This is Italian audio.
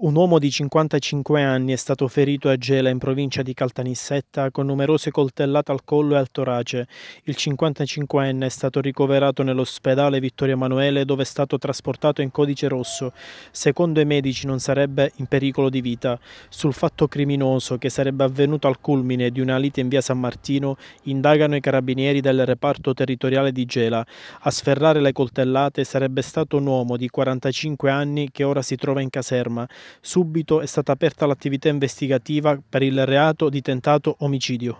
Un uomo di 55 anni è stato ferito a Gela in provincia di Caltanissetta con numerose coltellate al collo e al torace. Il 55enne è stato ricoverato nell'ospedale Vittorio Emanuele dove è stato trasportato in codice rosso. Secondo i medici non sarebbe in pericolo di vita. Sul fatto criminoso che sarebbe avvenuto al culmine di una lite in via San Martino indagano i carabinieri del reparto territoriale di Gela. A sferrare le coltellate sarebbe stato un uomo di 45 anni che ora si trova in caserma. Subito è stata aperta l'attività investigativa per il reato di tentato omicidio.